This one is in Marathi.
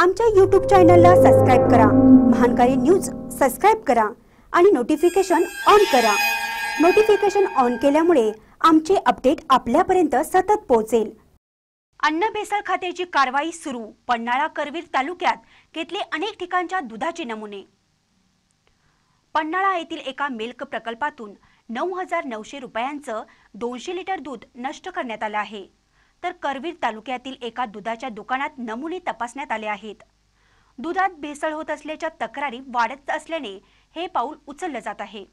आमच्या यूट्यूब चॅनलला सबस्क्राईब करा महानकारी न्यूज सबस्क्राईब करा आणि नोटिफिकेशन ऑन करा नोटिफिकेशन ऑन केल्यामुळे आमचे अपडेट आपल्यापर्यंत सतत पोहोचेल अन्न भेसळ खात्याची कारवाई सुरू पन्हाळा करवीर तालुक्यात घेतले अनेक ठिकाणच्या दुधाचे नमुने पन्हाळा येथील एका मिल्क प्रकल्पातून नऊ हजार नऊशे रुपयांचं दोनशे लिटर दूध नष्ट करण्यात आलं आहे तर करवीर तालुक्यातील एका दुधाच्या दुकानात नमुने तपासण्यात आले आहेत दुधात भेसळ होत असल्याच्या तक्रारी वाढत असल्याने हे पाऊल उचललं जात आहे